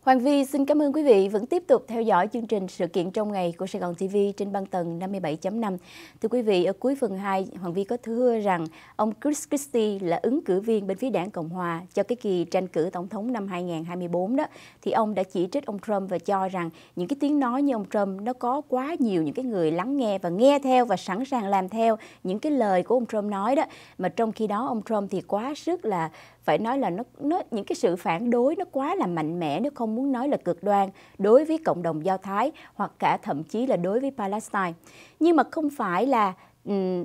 Hoàng Vi xin cảm ơn quý vị vẫn tiếp tục theo dõi chương trình sự kiện trong ngày của Sài Gòn TV trên băng tầng 57.5. Thưa quý vị, ở cuối phần 2, Hoàng Vi có thưa rằng ông Chris Christie là ứng cử viên bên phía đảng Cộng Hòa cho cái kỳ tranh cử tổng thống năm 2024 đó, thì ông đã chỉ trích ông Trump và cho rằng những cái tiếng nói như ông Trump nó có quá nhiều những cái người lắng nghe và nghe theo và sẵn sàng làm theo những cái lời của ông Trump nói đó. Mà trong khi đó ông Trump thì quá sức là phải nói là nó nó những cái sự phản đối nó quá là mạnh mẽ nếu không muốn nói là cực đoan đối với cộng đồng Do Thái hoặc cả thậm chí là đối với Palestine. Nhưng mà không phải là um,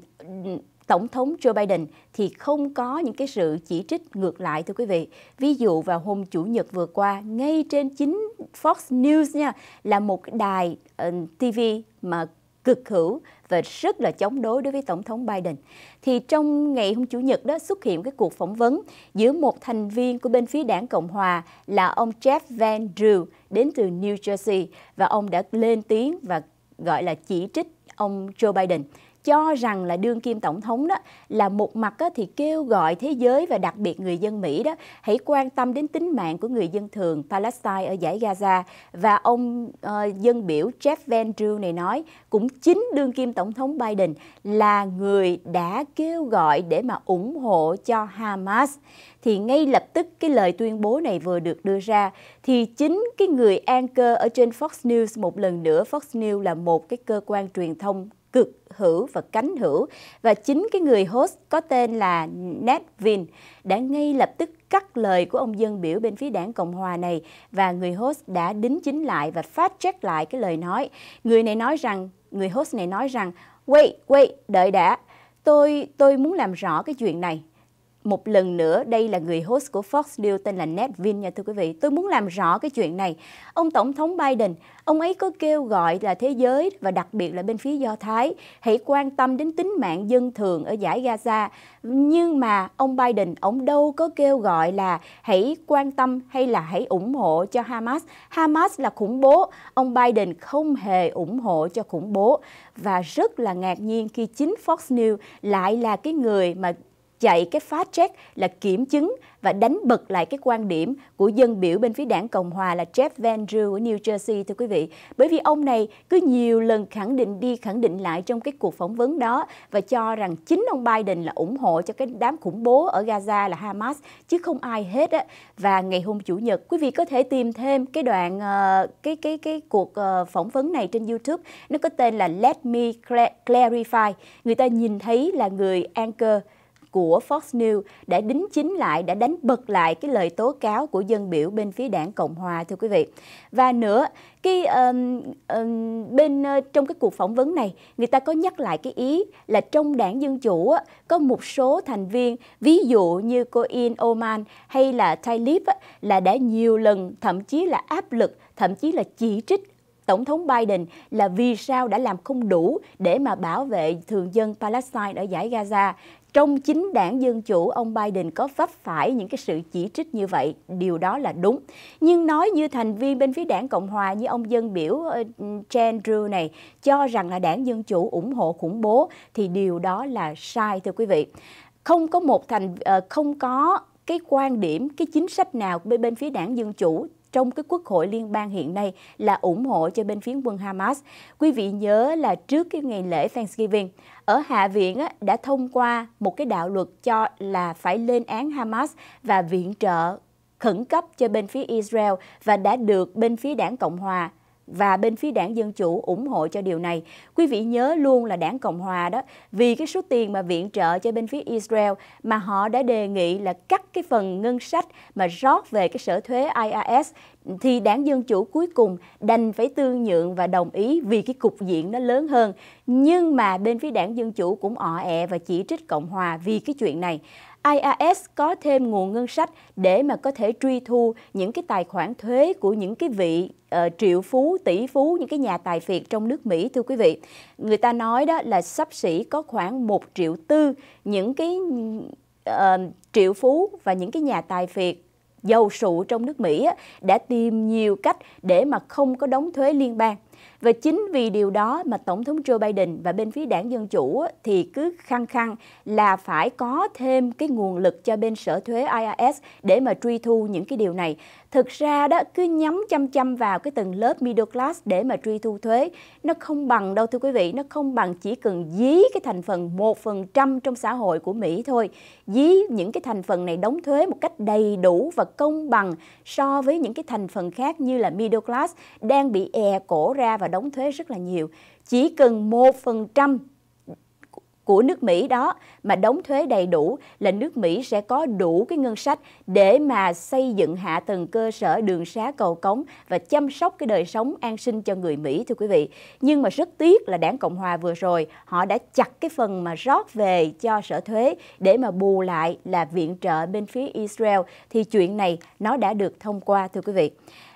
Tổng thống Joe Biden thì không có những cái sự chỉ trích ngược lại thưa quý vị. Ví dụ vào hôm Chủ nhật vừa qua, ngay trên chính Fox News nha, là một đài uh, ờ, TV mà cực hữu và rất là chống đối đối với Tổng thống Biden. Thì trong ngày hôm Chủ nhật đó xuất hiện cái cuộc phỏng vấn giữa một thành viên của bên phía đảng Cộng Hòa là ông Jeff Van Drew đến từ New Jersey và ông đã lên tiếng và gọi là chỉ trích ông Joe Biden cho rằng là đương kim tổng thống đó là một mặt thì kêu gọi thế giới và đặc biệt người dân Mỹ đó hãy quan tâm đến tính mạng của người dân thường Palestine ở giải Gaza và ông uh, dân biểu Jeff Van Drew này nói cũng chính đương kim tổng thống Biden là người đã kêu gọi để mà ủng hộ cho Hamas thì ngay lập tức cái lời tuyên bố này vừa được đưa ra thì chính cái người anchor ở trên Fox News một lần nữa Fox News là một cái cơ quan truyền thông cực hữu và cánh hữu và chính cái người host có tên là Ned Vin đã ngay lập tức cắt lời của ông dân biểu bên phía đảng Cộng Hòa này và người host đã đính chính lại và phát check lại cái lời nói. Người này nói rằng, người host này nói rằng, wait, wait, đợi đã, tôi tôi muốn làm rõ cái chuyện này một lần nữa đây là người host của Fox News tên là Ned Vin nha thưa quý vị. Tôi muốn làm rõ cái chuyện này. Ông Tổng thống Biden, ông ấy có kêu gọi là thế giới và đặc biệt là bên phía Do Thái hãy quan tâm đến tính mạng dân thường ở giải Gaza. Nhưng mà ông Biden, ông đâu có kêu gọi là hãy quan tâm hay là hãy ủng hộ cho Hamas. Hamas là khủng bố, ông Biden không hề ủng hộ cho khủng bố. Và rất là ngạc nhiên khi chính Fox News lại là cái người mà chạy cái phá check là kiểm chứng và đánh bật lại cái quan điểm của dân biểu bên phía đảng Cộng Hòa là Jeff Van Drew ở New Jersey thưa quý vị. Bởi vì ông này cứ nhiều lần khẳng định đi khẳng định lại trong cái cuộc phỏng vấn đó và cho rằng chính ông Biden là ủng hộ cho cái đám khủng bố ở Gaza là Hamas chứ không ai hết á. Và ngày hôm chủ nhật quý vị có thể tìm thêm cái đoạn ờ, cái cái cái cuộc ờ, phỏng vấn này trên YouTube nó có tên là Let Me Clarify. Người ta nhìn thấy là người anchor của Fox News đã đính chính lại, đã đánh bật lại cái lời tố cáo của dân biểu bên phía đảng Cộng Hòa thưa quý vị. Và nữa, cái um, um, bên uh, trong cái cuộc phỏng vấn này người ta có nhắc lại cái ý là trong đảng dân chủ có một số thành viên ví dụ như cô In Oman hay là Talib là đã nhiều lần thậm chí là áp lực thậm chí là chỉ trích Tổng thống Biden là vì sao đã làm không đủ để mà bảo vệ thường dân Palestine ở giải Gaza trong chính đảng Dân Chủ, ông Biden có vấp phải những cái sự chỉ trích như vậy, điều đó là đúng. Nhưng nói như thành viên bên phía đảng Cộng Hòa như ông dân biểu Jen ờ, Drew này cho rằng là đảng Dân Chủ ủng hộ khủng bố thì điều đó là sai thưa quý vị. Không có một thành ờ, không có cái quan điểm, cái chính sách nào bên bên phía đảng Dân Chủ trong cái quốc hội liên bang hiện nay là ủng hộ cho bên phiến quân Hamas. Quý vị nhớ là trước cái ngày lễ Thanksgiving, ở Hạ viện đã thông qua một cái đạo luật cho là phải lên án Hamas và viện trợ khẩn cấp cho bên phía Israel và đã được bên phía đảng Cộng hòa và bên phía đảng Dân Chủ ủng hộ cho điều này. Quý vị nhớ luôn là đảng Cộng Hòa đó, vì cái số tiền mà viện trợ cho bên phía Israel mà họ đã đề nghị là cắt cái phần ngân sách mà rót về cái sở thuế IRS thì đảng Dân Chủ cuối cùng đành phải tương nhượng và đồng ý vì cái cục diện nó lớn hơn. Nhưng mà bên phía đảng Dân Chủ cũng ọ ẹ và chỉ trích Cộng Hòa vì cái chuyện này. IAS có thêm nguồn ngân sách để mà có thể truy thu những cái tài khoản thuế của những cái vị uh, triệu phú, tỷ phú, những cái nhà tài phiệt trong nước Mỹ thưa quý vị. Người ta nói đó là sắp xỉ có khoảng 1 triệu tư những cái uh, triệu phú và những cái nhà tài phiệt giàu sụ trong nước Mỹ đã tìm nhiều cách để mà không có đóng thuế liên bang. Và chính vì điều đó mà Tổng thống Joe Biden và bên phía đảng Dân Chủ thì cứ khăng khăng là phải có thêm cái nguồn lực cho bên sở thuế IRS để mà truy thu những cái điều này. Thực ra đó cứ nhắm chăm chăm vào cái tầng lớp middle class để mà truy thu thuế. Nó không bằng đâu thưa quý vị, nó không bằng chỉ cần dí cái thành phần 1% trong xã hội của Mỹ thôi. Dí những cái thành phần này đóng thuế một cách đầy đủ và công bằng so với những cái thành phần khác như là middle class đang bị è e cổ ra và đóng thuế rất là nhiều. Chỉ cần 1% của nước Mỹ đó mà đóng thuế đầy đủ là nước Mỹ sẽ có đủ cái ngân sách để mà xây dựng hạ tầng cơ sở đường xá cầu cống và chăm sóc cái đời sống an sinh cho người Mỹ thưa quý vị. Nhưng mà rất tiếc là đảng Cộng hòa vừa rồi họ đã chặt cái phần mà rót về cho sở thuế để mà bù lại là viện trợ bên phía Israel thì chuyện này nó đã được thông qua thưa quý vị.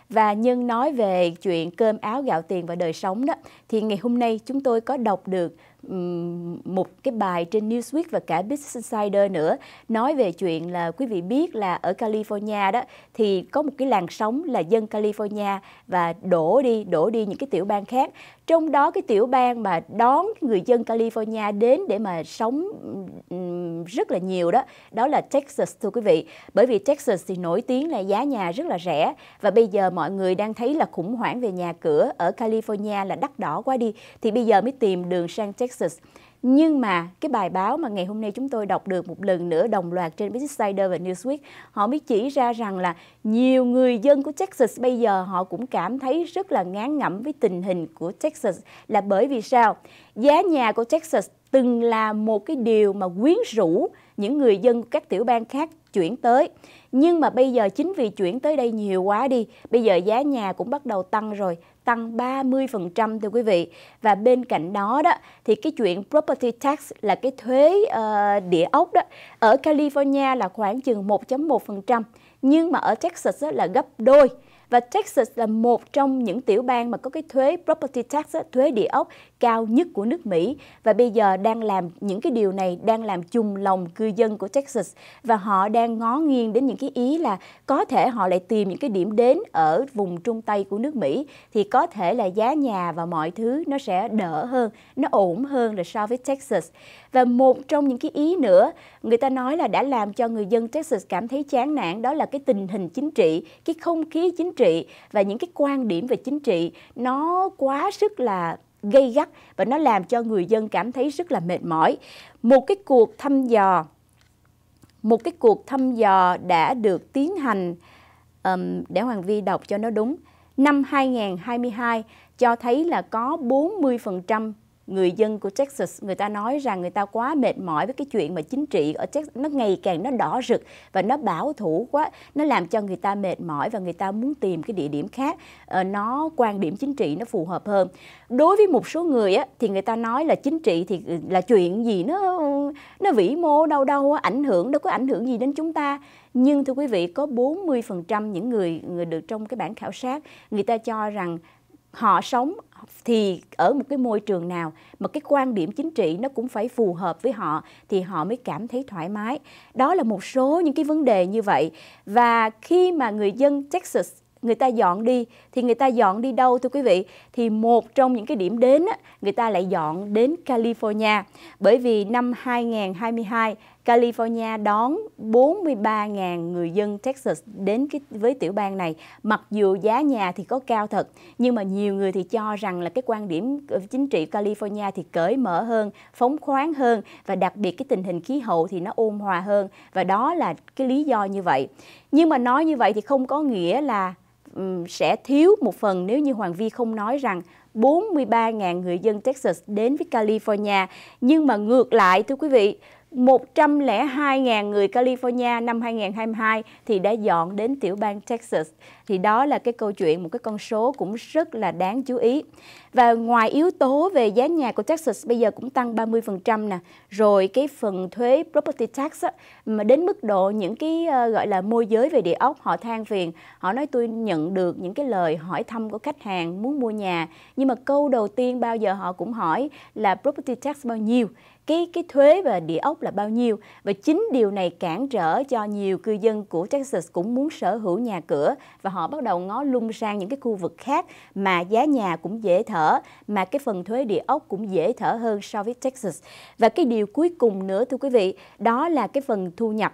Và nhân nói về chuyện cơm áo gạo tiền và đời sống đó, thì ngày hôm nay chúng tôi có đọc được một cái bài trên Newsweek và cả Business Insider nữa nói về chuyện là quý vị biết là ở California đó thì có một cái làn sóng là dân California và đổ đi đổ đi những cái tiểu bang khác trong đó cái tiểu bang mà đón người dân California đến để mà sống rất là nhiều đó đó là Texas thưa quý vị bởi vì Texas thì nổi tiếng là giá nhà rất là rẻ và bây giờ mọi người đang thấy là khủng hoảng về nhà cửa ở California là đắt đỏ quá đi thì bây giờ mới tìm đường sang Texas Texas. Nhưng mà cái bài báo mà ngày hôm nay chúng tôi đọc được một lần nữa đồng loạt trên Business Insider và Newsweek, họ mới chỉ ra rằng là nhiều người dân của Texas bây giờ họ cũng cảm thấy rất là ngán ngẩm với tình hình của Texas là bởi vì sao? Giá nhà của Texas từng là một cái điều mà quyến rũ những người dân các tiểu bang khác chuyển tới. Nhưng mà bây giờ chính vì chuyển tới đây nhiều quá đi, bây giờ giá nhà cũng bắt đầu tăng rồi tăng 30% thưa quý vị. Và bên cạnh đó đó thì cái chuyện property tax là cái thuế uh, địa ốc đó ở California là khoảng chừng 1.1% nhưng mà ở Texas là gấp đôi và Texas là một trong những tiểu bang mà có cái thuế property tax thuế địa ốc cao nhất của nước Mỹ và bây giờ đang làm những cái điều này đang làm chung lòng cư dân của Texas và họ đang ngó nghiêng đến những cái ý là có thể họ lại tìm những cái điểm đến ở vùng trung tây của nước Mỹ thì có thể là giá nhà và mọi thứ nó sẽ đỡ hơn, nó ổn hơn là so với Texas. Và một trong những cái ý nữa người ta nói là đã làm cho người dân Texas cảm thấy chán nản đó là cái tình hình chính trị, cái không khí chính trị và những cái quan điểm về chính trị nó quá sức là gây gắt và nó làm cho người dân cảm thấy rất là mệt mỏi. Một cái cuộc thăm dò một cái cuộc thăm dò đã được tiến hành um, để Hoàng Vi đọc cho nó đúng. Năm 2022 cho thấy là có 40% người dân của Texas người ta nói rằng người ta quá mệt mỏi với cái chuyện mà chính trị ở Texas nó ngày càng nó đỏ rực và nó bảo thủ quá nó làm cho người ta mệt mỏi và người ta muốn tìm cái địa điểm khác ờ, nó quan điểm chính trị nó phù hợp hơn đối với một số người á, thì người ta nói là chính trị thì ừ, là chuyện gì nó nó vĩ mô đâu đâu ảnh hưởng đâu có ảnh hưởng gì đến chúng ta nhưng thưa quý vị có 40% những người người được trong cái bản khảo sát người ta cho rằng họ sống thì ở một cái môi trường nào mà cái quan điểm chính trị nó cũng phải phù hợp với họ thì họ mới cảm thấy thoải mái. Đó là một số những cái vấn đề như vậy. Và khi mà người dân Texas người ta dọn đi thì người ta dọn đi đâu thưa quý vị thì một trong những cái điểm đến người ta lại dọn đến California bởi vì năm 2022 California đón 43.000 người dân Texas đến cái, với tiểu bang này. Mặc dù giá nhà thì có cao thật, nhưng mà nhiều người thì cho rằng là cái quan điểm ờ, chính trị California thì cởi mở hơn, phóng khoáng hơn và đặc biệt cái tình hình khí hậu thì nó ôn hòa hơn và đó là cái lý do như vậy. Nhưng mà nói như vậy thì không có nghĩa là um, sẽ thiếu một phần nếu như Hoàng Vi không nói rằng 43.000 người dân Texas đến với California. Nhưng mà ngược lại thưa quý vị, 102.000 người California năm 2022 thì đã dọn đến tiểu bang Texas. Thì đó là cái câu chuyện, một cái con số cũng rất là đáng chú ý. Và ngoài yếu tố về giá nhà của Texas bây giờ cũng tăng 30% nè, rồi cái phần thuế property tax á, mà đến mức độ những cái ờ, gọi là môi giới về địa ốc họ than phiền, họ nói tôi nhận được những cái lời hỏi thăm của khách hàng muốn mua nhà, nhưng mà câu đầu tiên bao giờ họ cũng hỏi là property tax bao nhiêu cái cái thuế và địa ốc là bao nhiêu và chính điều này cản trở cho nhiều cư dân của Texas cũng muốn sở hữu nhà cửa và họ bắt đầu ngó lung sang những cái khu vực khác mà giá nhà cũng dễ thở mà cái phần thuế địa ốc cũng dễ thở hơn so với Texas và cái điều cuối cùng nữa thưa quý vị đó là cái phần thu nhập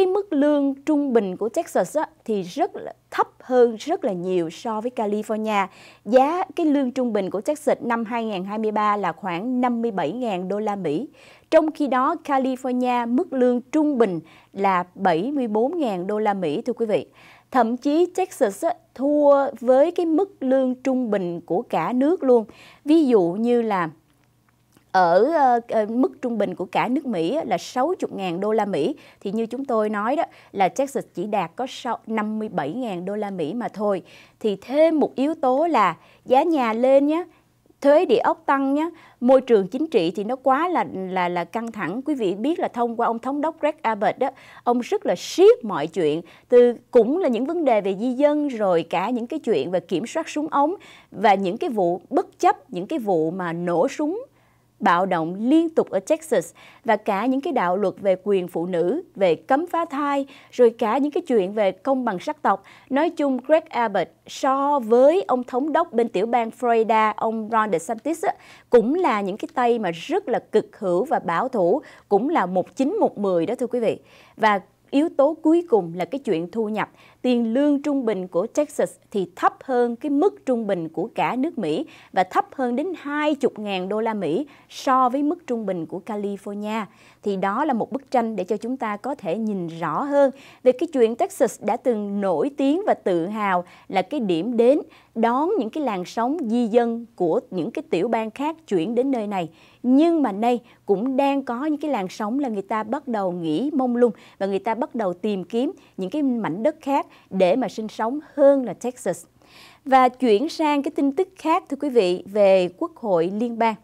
cái mức lương trung bình của Texas á, thì rất là thấp hơn rất là nhiều so với California. Giá cái lương trung bình của Texas năm 2023 là khoảng 57.000 đô la Mỹ. Trong khi đó California mức lương trung bình là 74.000 đô la Mỹ thưa quý vị. Thậm chí Texas thua với cái mức lương trung bình của cả nước luôn. Ví dụ như là ở ờ, ờ, mức trung bình của cả nước Mỹ là 60.000 đô la Mỹ thì như chúng tôi nói đó là Texas chỉ đạt có 57.000 đô la Mỹ mà thôi. Thì thêm một yếu tố là giá nhà lên nhé, thuế địa ốc tăng nhé, môi trường chính trị thì nó quá là là là căng thẳng. Quý vị biết là thông qua ông thống đốc Greg Abbott đó, ông rất là siết mọi chuyện, từ cũng là những vấn đề về di dân rồi cả những cái chuyện về kiểm soát súng ống và những cái vụ bất chấp những cái vụ mà nổ súng bạo động liên tục ở Texas và cả những cái đạo luật về quyền phụ nữ, về cấm phá thai, rồi cả những cái chuyện về công bằng sắc tộc. Nói chung, Greg Abbott so với ông thống đốc bên tiểu bang Florida, ông Ron DeSantis, cũng là những cái tay mà rất là cực hữu và bảo thủ, cũng là một chín một mười đó thưa quý vị. Và yếu tố cuối cùng là cái chuyện thu nhập tiền lương trung bình của Texas thì thấp hơn cái mức trung bình của cả nước Mỹ và thấp hơn đến 20.000 đô la Mỹ so với mức trung bình của California. Thì đó là một bức tranh để cho chúng ta có thể nhìn rõ hơn về cái chuyện Texas đã từng nổi tiếng và tự hào là cái điểm đến đón những cái làn sóng di dân của những cái tiểu bang khác chuyển đến nơi này. Nhưng mà nay cũng đang có những cái làn sóng là người ta bắt đầu nghỉ mông lung và người ta bắt đầu tìm kiếm những cái mảnh đất khác để mà sinh sống hơn là Texas. Và chuyển sang cái tin tức khác thưa quý vị về Quốc hội liên bang.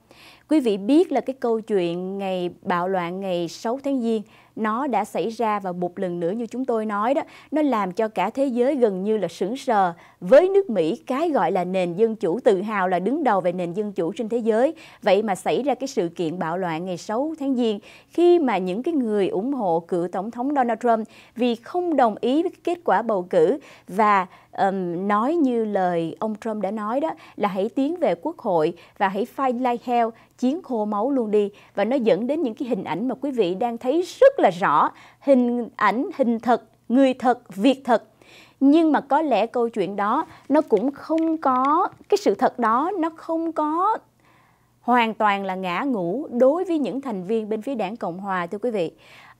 Quý vị biết là cái câu chuyện ngày bạo loạn ngày 6 tháng Giêng nó đã xảy ra và một lần nữa như chúng tôi nói đó, nó làm cho cả thế giới gần như là sững sờ với nước Mỹ cái gọi là nền dân chủ tự hào là đứng đầu về nền dân chủ trên thế giới. Vậy mà xảy ra cái sự kiện bạo loạn ngày 6 tháng Giêng khi mà những cái người ủng hộ cựu tổng thống Donald Trump vì không đồng ý với kết quả bầu cử và um, nói như lời ông Trump đã nói đó là hãy tiến về quốc hội và hãy fight like hell chiến khô máu luôn đi và nó dẫn đến những cái hình ảnh mà quý vị đang thấy rất là rõ hình ảnh hình thật người thật việc thật nhưng mà có lẽ câu chuyện đó nó cũng không có cái sự thật đó nó không có hoàn toàn là ngã ngũ đối với những thành viên bên phía đảng cộng hòa thưa quý vị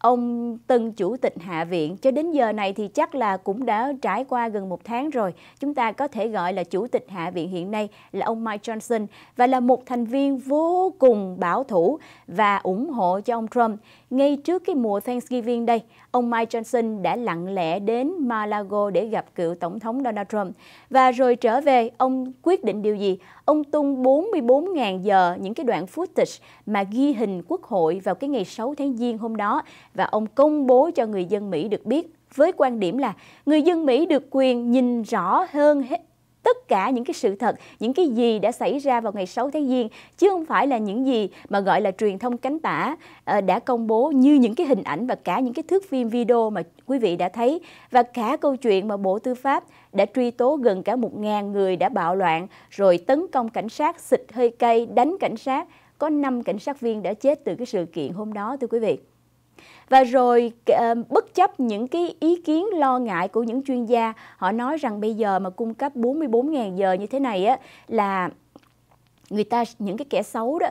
ông từng Chủ tịch Hạ viện cho đến giờ này thì chắc là cũng đã trải qua gần một tháng rồi. Chúng ta có thể gọi là Chủ tịch Hạ viện hiện nay là ông Mike Johnson và là một thành viên vô cùng bảo thủ và ủng hộ cho ông Trump. Ngay trước cái mùa Thanksgiving đây, ông Mike Johnson đã lặng lẽ đến Malago để gặp cựu Tổng thống Donald Trump. Và rồi trở về, ông quyết định điều gì? Ông tung 44.000 giờ những cái đoạn footage mà ghi hình quốc hội vào cái ngày 6 tháng Giêng hôm đó và ông công bố cho người dân Mỹ được biết với quan điểm là người dân Mỹ được quyền nhìn rõ hơn hết tất cả những cái sự thật, những cái gì đã xảy ra vào ngày 6 tháng Giêng chứ không phải là những gì mà gọi là truyền thông cánh tả ờ, đã công bố như những cái hình ảnh và cả những cái thước phim video mà quý vị đã thấy và cả câu chuyện mà Bộ Tư pháp đã truy tố gần cả 1.000 người đã bạo loạn rồi tấn công cảnh sát, xịt hơi cây, đánh cảnh sát. Có 5 cảnh sát viên đã chết từ cái sự kiện hôm đó thưa quý vị và rồi ờ, bất chấp những cái ý kiến lo ngại của những chuyên gia họ nói rằng bây giờ mà cung cấp 44.000 giờ như thế này á là người ta những cái kẻ xấu đó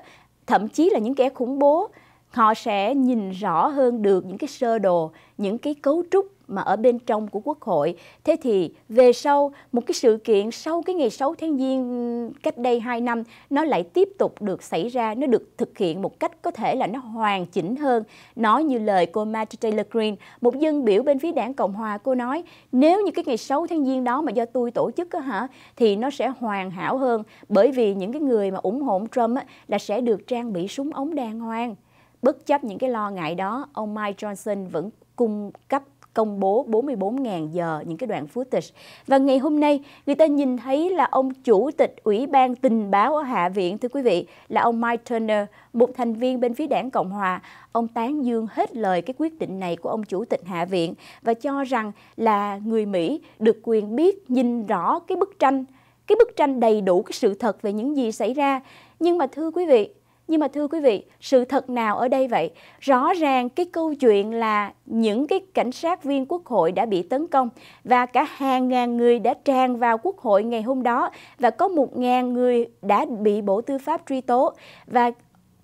thậm chí là những kẻ khủng bố họ sẽ nhìn rõ hơn được những cái sơ đồ những cái cấu trúc mà ở bên trong của quốc hội thế thì về sau một cái sự kiện sau cái ngày 6 tháng giêng cách đây 2 năm nó lại tiếp tục được xảy ra nó được thực hiện một cách có thể là nó hoàn chỉnh hơn nói như lời cô matt Taylor Greene một dân biểu bên phía đảng Cộng Hòa cô nói nếu như cái ngày 6 tháng giêng đó mà do tôi tổ chức á hả thì nó sẽ hoàn hảo hơn bởi vì những cái người mà ủng hộ Trump á, là sẽ được trang bị súng ống đàng hoàng bất chấp những cái lo ngại đó ông Mike Johnson vẫn cung cấp công bố 44.000 giờ những cái đoạn footage. Và ngày hôm nay, người ta nhìn thấy là ông chủ tịch Ủy ban Tình báo ở Hạ viện, thưa quý vị, là ông Mike Turner, một thành viên bên phía đảng Cộng Hòa. Ông tán dương hết lời cái quyết định này của ông chủ tịch Hạ viện và cho rằng là người Mỹ được quyền biết, nhìn rõ cái bức tranh cái bức tranh đầy đủ cái sự thật về những gì xảy ra. Nhưng mà thưa quý vị, nhưng mà thưa quý vị, sự thật nào ở đây vậy? Rõ ràng cái câu chuyện là những cái cảnh sát viên quốc hội đã bị tấn công và cả hàng ngàn người đã tràn vào quốc hội ngày hôm đó và có một ngàn người đã bị Bộ Tư pháp truy tố và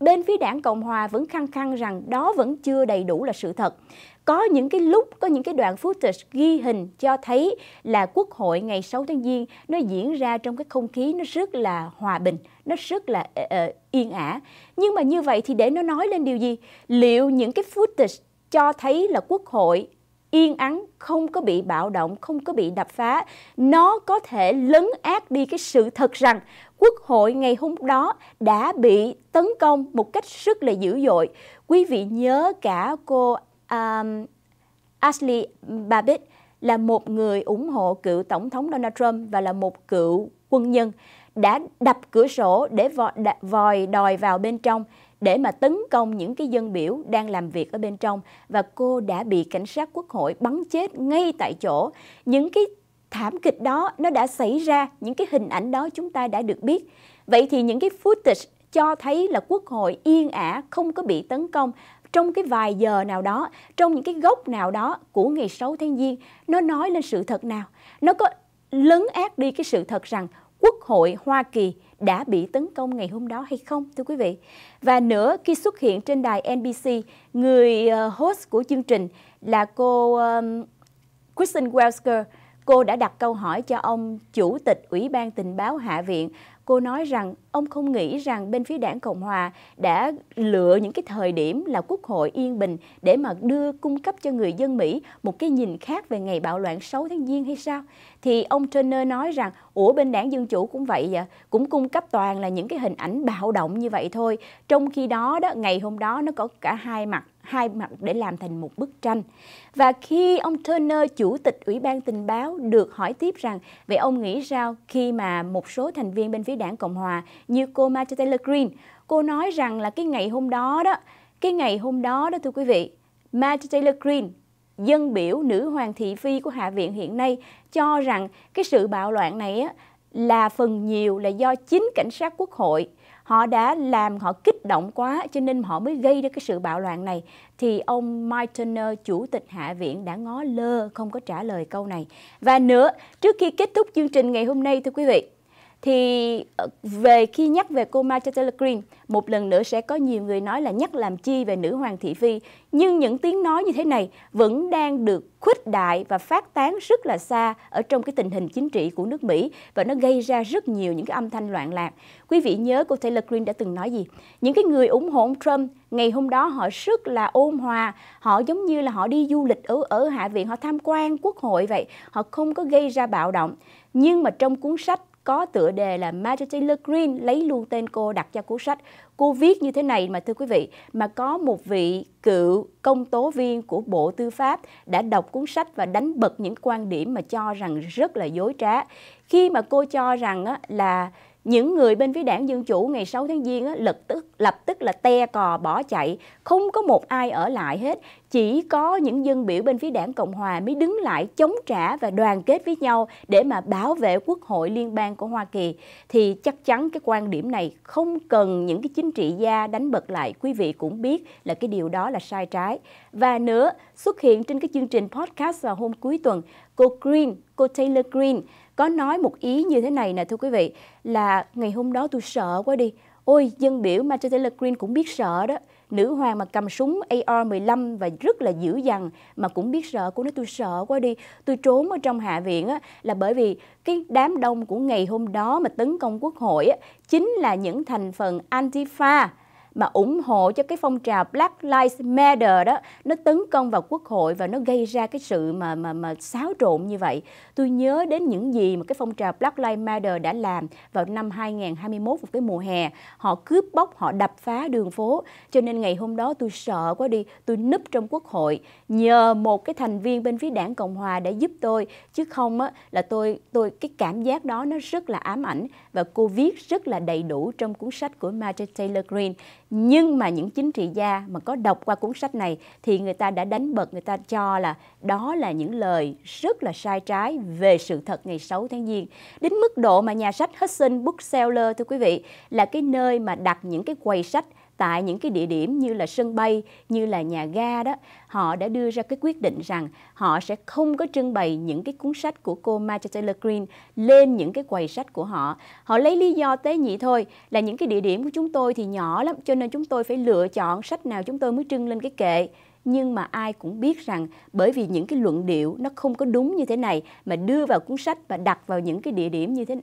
bên phía đảng Cộng Hòa vẫn khăng khăng rằng đó vẫn chưa đầy đủ là sự thật. Có những cái lúc, có những cái đoạn footage ghi hình cho thấy là Quốc hội ngày 6 tháng Giêng nó diễn ra trong cái không khí nó rất là hòa bình, nó rất là uh, yên ả. Nhưng mà như vậy thì để nó nói lên điều gì? Liệu những cái footage cho thấy là Quốc hội yên ắng, không có bị bạo động, không có bị đập phá. Nó có thể lấn át đi cái sự thật rằng Quốc hội ngày hôm đó đã bị tấn công một cách rất là dữ dội. Quý vị nhớ cả cô um, Ashley Babbitt là một người ủng hộ cựu Tổng thống Donald Trump và là một cựu quân nhân đã đập cửa sổ để vòi đòi vào bên trong để mà tấn công những cái dân biểu đang làm việc ở bên trong và cô đã bị cảnh sát quốc hội bắn chết ngay tại chỗ. Những cái thảm kịch đó nó đã xảy ra, những cái hình ảnh đó chúng ta đã được biết. Vậy thì những cái footage cho thấy là quốc hội yên ả không có bị tấn công trong cái vài giờ nào đó, trong những cái gốc nào đó của ngày 6 tháng Giêng, nó nói lên sự thật nào? Nó có lấn át đi cái sự thật rằng Quốc hội Hoa Kỳ đã bị tấn công ngày hôm đó hay không thưa quý vị. Và nữa khi xuất hiện trên đài NBC, người ờ, host của chương trình là cô um, Kristen Welsker, cô đã đặt câu hỏi cho ông chủ tịch Ủy ban tình báo Hạ viện cô nói rằng ông không nghĩ rằng bên phía đảng Cộng Hòa đã lựa những cái thời điểm là quốc hội yên bình để mà đưa cung cấp cho người dân Mỹ một cái nhìn khác về ngày bạo loạn 6 tháng Giêng hay sao? Thì ông Turner nói rằng, ủa bên đảng Dân Chủ cũng vậy vậy, cũng cung cấp toàn là những cái hình ảnh bạo động như vậy thôi. Trong khi đó, đó ngày hôm đó nó có cả hai mặt hai mặt để làm thành một bức tranh. Và khi ông Turner, chủ tịch Ủy ban tình báo được hỏi tiếp rằng vậy ông nghĩ sao khi mà một số thành viên bên phía đảng Cộng Hòa như cô Marjorie Taylor Greene, cô nói rằng là cái ngày hôm đó đó, cái ngày hôm đó đó thưa quý vị, Marjorie Taylor Greene dân biểu nữ hoàng thị phi của Hạ viện hiện nay cho rằng cái sự bạo loạn này á, là phần nhiều là do chính cảnh sát quốc hội họ đã làm họ kích động quá cho nên họ mới gây ra cái sự bạo loạn này thì ông Mike Turner chủ tịch Hạ viện đã ngó lơ không có trả lời câu này và nữa trước khi kết thúc chương trình ngày hôm nay thưa quý vị thì ờ, về khi nhắc về cô Marcella Green, một lần nữa sẽ có nhiều người nói là nhắc làm chi về nữ hoàng thị phi, nhưng những tiếng nói như thế này vẫn đang được khuếch đại và phát tán rất là xa ở trong cái tình hình chính trị của nước Mỹ và nó gây ra rất nhiều những cái âm thanh loạn lạc. Quý vị nhớ cô Taylor Green đã từng nói gì? Những cái người ủng hộ ông Trump ngày hôm đó họ rất là ôn hòa, họ giống như là họ đi du lịch ở ở Hạ viện, họ tham quan quốc hội vậy, họ không có gây ra bạo động. Nhưng mà trong cuốn sách có tựa đề là Marjorie Taylor Greene lấy luôn tên cô đặt cho cuốn sách. Cô viết như thế này mà thưa quý vị, mà có một vị cựu công tố viên của Bộ Tư pháp đã đọc cuốn sách và đánh bật những quan điểm mà cho rằng rất là dối trá. Khi mà cô cho rằng là những người bên phía đảng Dân Chủ ngày 6 tháng Giêng lập tức lập tức là te cò bỏ chạy, không có một ai ở lại hết, chỉ có những dân biểu bên phía đảng Cộng Hòa mới đứng lại chống trả và đoàn kết với nhau để mà bảo vệ Quốc hội liên bang của Hoa Kỳ. Thì chắc chắn cái quan điểm này không cần những cái chính trị gia đánh bật lại, quý vị cũng biết là cái điều đó là sai trái. Và nữa, xuất hiện trên cái chương trình podcast vào hôm cuối tuần, cô Green, cô Taylor Green có nói một ý như thế này nè thưa quý vị là ngày hôm đó tôi sợ quá đi. Ôi dân biểu mà cho Taylor Green cũng biết sợ đó. Nữ hoàng mà cầm súng AR-15 và rất là dữ dằn mà cũng biết sợ. của nó tôi sợ quá đi. Tôi trốn ở trong Hạ viện á, là bởi vì cái đám đông của ngày hôm đó mà tấn công quốc hội á, chính là những thành phần Antifa mà ủng hộ cho cái phong trào Black Lives Matter đó nó tấn công vào quốc hội và nó gây ra cái sự mà mà mà xáo trộn như vậy. Tôi nhớ đến những gì mà cái phong trào Black Lives Matter đã làm vào năm 2021 một cái mùa hè, họ cướp bóc, họ đập phá đường phố. Cho nên ngày hôm đó tôi sợ quá đi, tôi núp trong quốc hội nhờ một cái thành viên bên phía Đảng Cộng hòa đã giúp tôi chứ không á là tôi tôi cái cảm giác đó nó rất là ám ảnh và cô viết rất là đầy đủ trong cuốn sách của Marjorie Taylor Greene nhưng mà những chính trị gia mà có đọc qua cuốn sách này thì người ta đã đánh bật người ta cho là đó là những lời rất là sai trái về sự thật ngày 6 tháng Giêng đến mức độ mà nhà sách Hudson Bookseller thưa quý vị là cái nơi mà đặt những cái quầy sách tại những cái địa điểm như là sân bay, như là nhà ga đó, họ đã đưa ra cái quyết định rằng họ sẽ không có trưng bày những cái cuốn sách của cô Martha Taylor Green lên những cái quầy sách của họ. Họ lấy lý do tế nhị thôi là những cái địa điểm của chúng tôi thì nhỏ lắm cho nên chúng tôi phải lựa chọn sách nào chúng tôi mới trưng lên cái kệ nhưng mà ai cũng biết rằng bởi vì những cái luận điệu nó không có đúng như thế này mà đưa vào cuốn sách và đặt vào những cái địa điểm như thế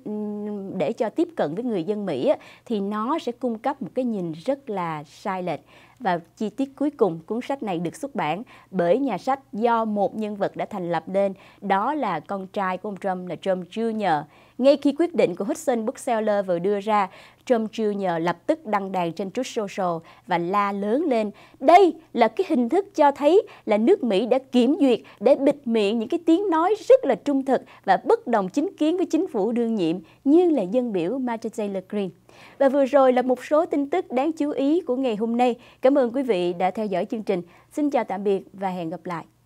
để cho tiếp cận với người dân Mỹ thì nó sẽ cung cấp một cái nhìn rất là sai lệch và chi tiết cuối cùng, cuốn sách này được xuất bản bởi nhà sách do một nhân vật đã thành lập nên, đó là con trai của ông Trump là Trump Jr. Ngay khi quyết định của Hudson Bookseller vừa đưa ra, Trump Jr. lập tức đăng đàn trên Truth Social và la lớn lên. Đây là cái hình thức cho thấy là nước Mỹ đã kiểm duyệt để bịt miệng những cái tiếng nói rất là trung thực và bất đồng chính kiến với chính phủ đương nhiệm như là dân biểu Marjorie Taylor Greene. Và vừa rồi là một số tin tức đáng chú ý của ngày hôm nay. Cảm ơn quý vị đã theo dõi chương trình. Xin chào tạm biệt và hẹn gặp lại.